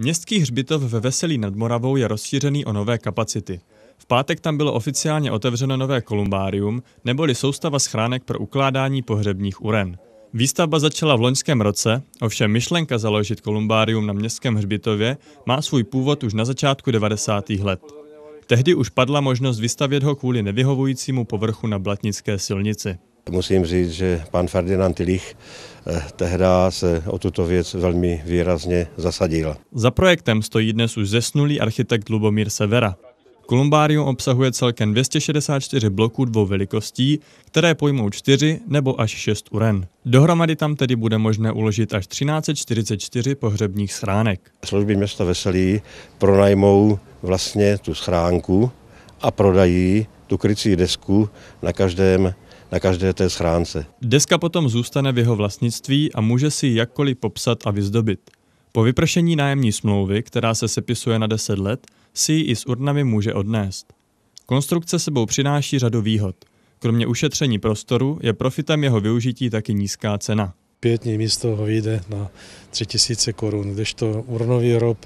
Městský hřbitov ve Veselí nad Moravou je rozšířený o nové kapacity. V pátek tam bylo oficiálně otevřeno nové kolumbárium, neboli soustava schránek pro ukládání pohřebních uren. Výstavba začala v loňském roce, ovšem myšlenka založit kolumbárium na městském hřbitově má svůj původ už na začátku 90. let. Tehdy už padla možnost vystavět ho kvůli nevyhovujícímu povrchu na Blatnické silnici. Musím říct, že pan Ferdinand Tilich eh, tehdy se o tuto věc velmi výrazně zasadil. Za projektem stojí dnes už zesnulý architekt Lubomír Severa. Kolumbárium obsahuje celkem 264 bloků dvou velikostí, které pojmou 4 nebo až 6 uren. Dohromady tam tedy bude možné uložit až 1344 pohřebních schránek. Služby města Veselí pronajmou vlastně tu schránku a prodají tu krycí desku na každém na každé té schránce. Deska potom zůstane v jeho vlastnictví a může si jakkoliv popsat a vyzdobit. Po vypršení nájemní smlouvy, která se sepisuje na 10 let, si ji i s urnami může odnést. Konstrukce sebou přináší řadu výhod. Kromě ušetření prostoru je profitem jeho využití taky nízká cena. Pětní místo ho vyjde na 3000 korun, když to urnový hrob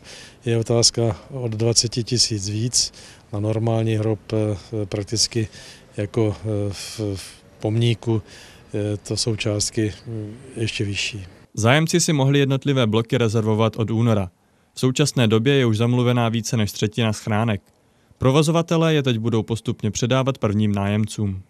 je otázka od 20 tisíc víc, na normální hrob eh, prakticky jako eh, v, v pomníku, eh, to jsou částky mm, ještě vyšší. Zájemci si mohli jednotlivé bloky rezervovat od února. V současné době je už zamluvená více než třetina schránek. Provozovatelé je teď budou postupně předávat prvním nájemcům.